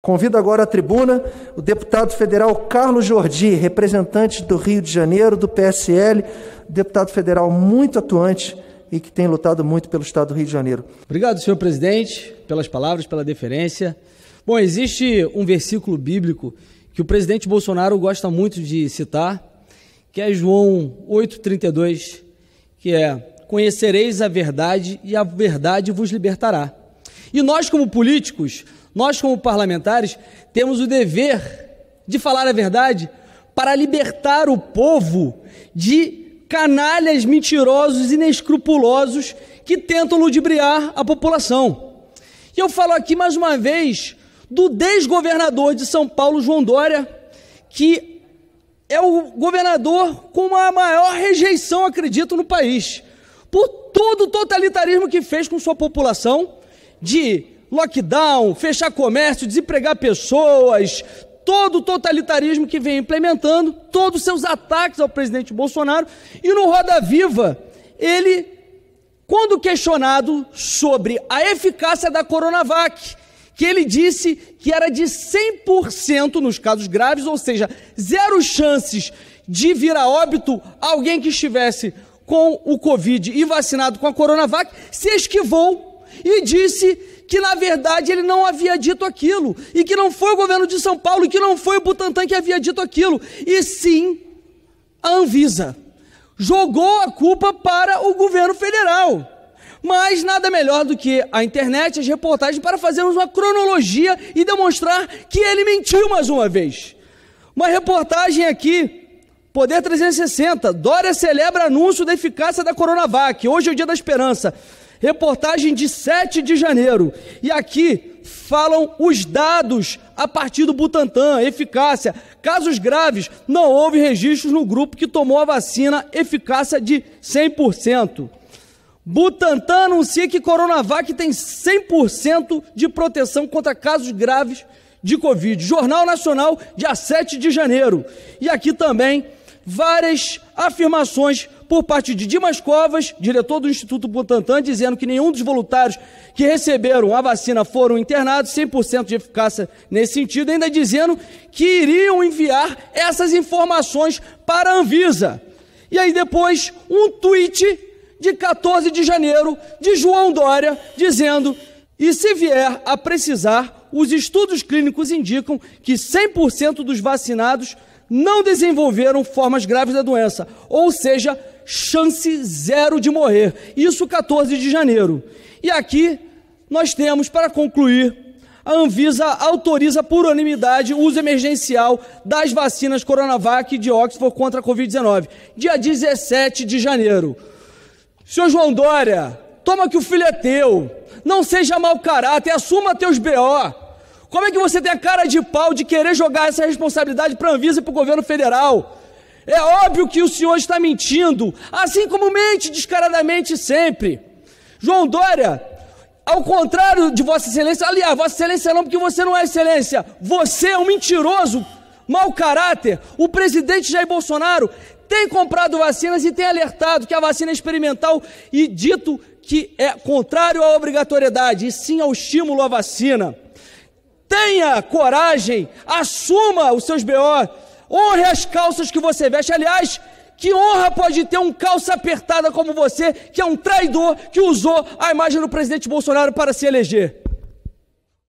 Convido agora à tribuna o deputado federal Carlos Jordi, representante do Rio de Janeiro, do PSL, deputado federal muito atuante e que tem lutado muito pelo Estado do Rio de Janeiro. Obrigado, senhor presidente, pelas palavras, pela deferência. Bom, existe um versículo bíblico que o presidente Bolsonaro gosta muito de citar, que é João 8,32, que é: Conhecereis a verdade e a verdade vos libertará. E nós, como políticos, nós, como parlamentares, temos o dever de falar a verdade para libertar o povo de canalhas mentirosos, e inescrupulosos que tentam ludibriar a população. E eu falo aqui mais uma vez do desgovernador de São Paulo, João Dória, que é o governador com a maior rejeição, acredito, no país, por todo o totalitarismo que fez com sua população de lockdown, fechar comércio, desempregar pessoas, todo o totalitarismo que vem implementando, todos os seus ataques ao presidente Bolsonaro. E no Roda Viva, ele, quando questionado sobre a eficácia da Coronavac, que ele disse que era de 100% nos casos graves, ou seja, zero chances de vir a óbito alguém que estivesse com o Covid e vacinado com a Coronavac, se esquivou e disse que na verdade ele não havia dito aquilo, e que não foi o governo de São Paulo, e que não foi o Butantan que havia dito aquilo, e sim a Anvisa. Jogou a culpa para o governo federal. Mas nada melhor do que a internet, as reportagens, para fazermos uma cronologia e demonstrar que ele mentiu mais uma vez. Uma reportagem aqui Poder 360, Dória celebra anúncio da eficácia da Coronavac. Hoje é o dia da esperança reportagem de 7 de janeiro. E aqui falam os dados a partir do Butantan, eficácia. Casos graves, não houve registros no grupo que tomou a vacina, eficácia de 100%. Butantan anuncia que Coronavac tem 100% de proteção contra casos graves de Covid. Jornal Nacional, dia 7 de janeiro. E aqui também várias afirmações por parte de Dimas Covas, diretor do Instituto Butantan, dizendo que nenhum dos voluntários que receberam a vacina foram internados, 100% de eficácia nesse sentido, ainda dizendo que iriam enviar essas informações para a Anvisa. E aí depois, um tweet de 14 de janeiro de João Dória dizendo: "E se vier a precisar, os estudos clínicos indicam que 100% dos vacinados não desenvolveram formas graves da doença, ou seja, chance zero de morrer. Isso 14 de janeiro. E aqui nós temos, para concluir, a Anvisa autoriza por unanimidade o uso emergencial das vacinas Coronavac e de Oxford contra a Covid-19, dia 17 de janeiro. Senhor João Dória, toma que o filho é teu, não seja mau caráter, assuma teus BO. Como é que você tem a cara de pau de querer jogar essa responsabilidade para a Anvisa e para o governo federal? É óbvio que o senhor está mentindo, assim como mente descaradamente sempre. João Dória, ao contrário de Vossa Excelência, aliás, ah, Vossa Excelência não, porque você não é Excelência, você é um mentiroso, mau caráter. O presidente Jair Bolsonaro tem comprado vacinas e tem alertado que a vacina é experimental e dito que é contrário à obrigatoriedade, e sim ao estímulo à vacina. Tenha coragem, assuma os seus BO, honre as calças que você veste. Aliás, que honra pode ter um calça apertada como você, que é um traidor que usou a imagem do presidente Bolsonaro para se eleger?